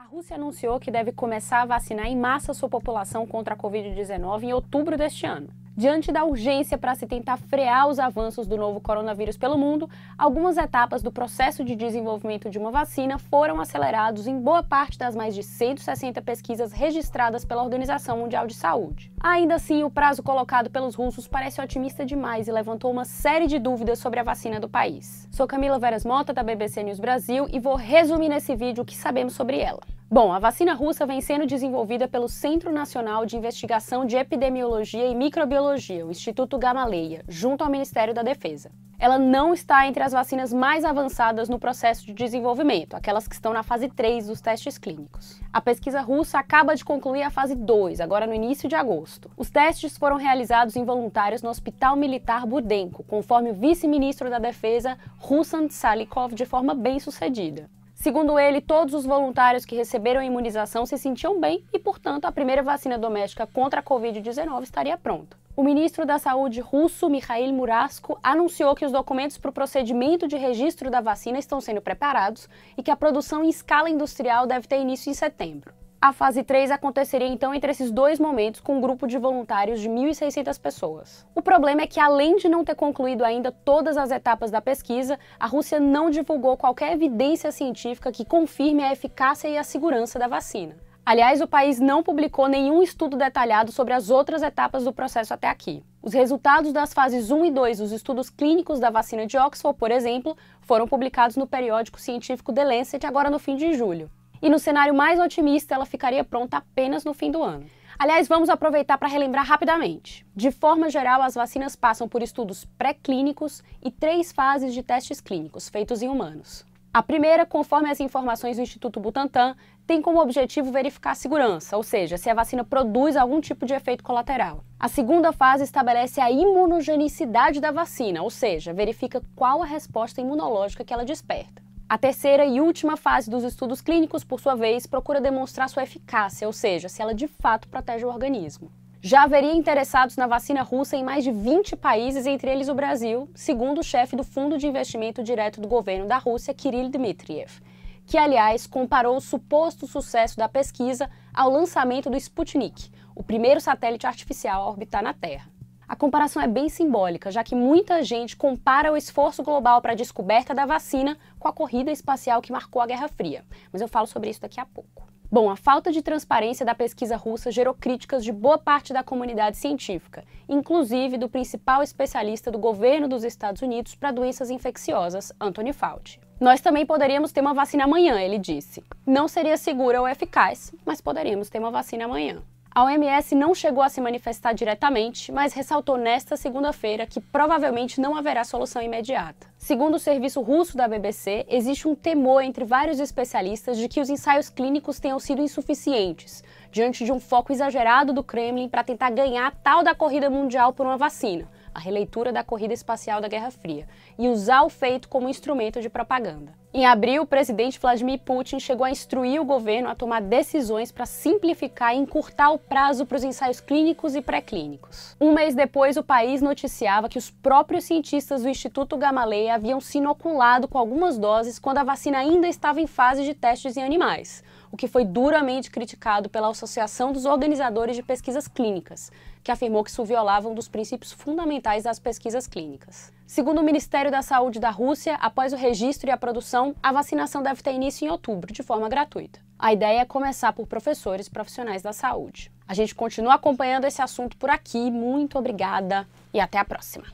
A Rússia anunciou que deve começar a vacinar em massa sua população contra a Covid-19 em outubro deste ano. Diante da urgência para se tentar frear os avanços do novo coronavírus pelo mundo, algumas etapas do processo de desenvolvimento de uma vacina foram acelerados em boa parte das mais de 160 pesquisas registradas pela Organização Mundial de Saúde. Ainda assim, o prazo colocado pelos russos parece otimista demais e levantou uma série de dúvidas sobre a vacina do país. Sou Camila Veras Mota, da BBC News Brasil, e vou resumir nesse vídeo o que sabemos sobre ela. Bom, a vacina russa vem sendo desenvolvida pelo Centro Nacional de Investigação de Epidemiologia e Microbiologia, o Instituto Gamaleia, junto ao Ministério da Defesa. Ela não está entre as vacinas mais avançadas no processo de desenvolvimento, aquelas que estão na fase 3 dos testes clínicos. A pesquisa russa acaba de concluir a fase 2, agora no início de agosto. Os testes foram realizados em voluntários no Hospital Militar Budenko, conforme o vice-ministro da Defesa, Ruslan Salikov, de forma bem sucedida. Segundo ele, todos os voluntários que receberam a imunização se sentiam bem e, portanto, a primeira vacina doméstica contra a Covid-19 estaria pronta. O ministro da Saúde russo, Mikhail Murasko, anunciou que os documentos para o procedimento de registro da vacina estão sendo preparados e que a produção em escala industrial deve ter início em setembro. A fase 3 aconteceria então entre esses dois momentos com um grupo de voluntários de 1.600 pessoas. O problema é que, além de não ter concluído ainda todas as etapas da pesquisa, a Rússia não divulgou qualquer evidência científica que confirme a eficácia e a segurança da vacina. Aliás, o país não publicou nenhum estudo detalhado sobre as outras etapas do processo até aqui. Os resultados das fases 1 e 2 dos estudos clínicos da vacina de Oxford, por exemplo, foram publicados no periódico científico The Lancet agora no fim de julho e no cenário mais otimista ela ficaria pronta apenas no fim do ano. Aliás, vamos aproveitar para relembrar rapidamente. De forma geral, as vacinas passam por estudos pré-clínicos e três fases de testes clínicos feitos em humanos. A primeira, conforme as informações do Instituto Butantan, tem como objetivo verificar a segurança, ou seja, se a vacina produz algum tipo de efeito colateral. A segunda fase estabelece a imunogenicidade da vacina, ou seja, verifica qual a resposta imunológica que ela desperta. A terceira e última fase dos estudos clínicos, por sua vez, procura demonstrar sua eficácia, ou seja, se ela de fato protege o organismo. Já haveria interessados na vacina russa em mais de 20 países, entre eles o Brasil, segundo o chefe do Fundo de Investimento Direto do governo da Rússia, Kirill Dmitriev, que, aliás, comparou o suposto sucesso da pesquisa ao lançamento do Sputnik, o primeiro satélite artificial a orbitar na Terra. A comparação é bem simbólica, já que muita gente compara o esforço global para a descoberta da vacina com a corrida espacial que marcou a Guerra Fria. Mas eu falo sobre isso daqui a pouco. Bom, a falta de transparência da pesquisa russa gerou críticas de boa parte da comunidade científica, inclusive do principal especialista do governo dos Estados Unidos para doenças infecciosas, Anthony Fauci. Nós também poderíamos ter uma vacina amanhã, ele disse. Não seria segura ou eficaz, mas poderíamos ter uma vacina amanhã. A OMS não chegou a se manifestar diretamente, mas ressaltou nesta segunda-feira que provavelmente não haverá solução imediata. Segundo o serviço russo da BBC, existe um temor entre vários especialistas de que os ensaios clínicos tenham sido insuficientes, diante de um foco exagerado do Kremlin para tentar ganhar a tal da corrida mundial por uma vacina a releitura da corrida espacial da Guerra Fria e usar o feito como instrumento de propaganda. Em abril, o presidente Vladimir Putin chegou a instruir o governo a tomar decisões para simplificar e encurtar o prazo para os ensaios clínicos e pré-clínicos. Um mês depois, o país noticiava que os próprios cientistas do Instituto Gamaleya haviam se inoculado com algumas doses quando a vacina ainda estava em fase de testes em animais que foi duramente criticado pela Associação dos Organizadores de Pesquisas Clínicas, que afirmou que isso violava um dos princípios fundamentais das pesquisas clínicas. Segundo o Ministério da Saúde da Rússia, após o registro e a produção, a vacinação deve ter início em outubro, de forma gratuita. A ideia é começar por professores e profissionais da saúde. A gente continua acompanhando esse assunto por aqui. Muito obrigada e até a próxima.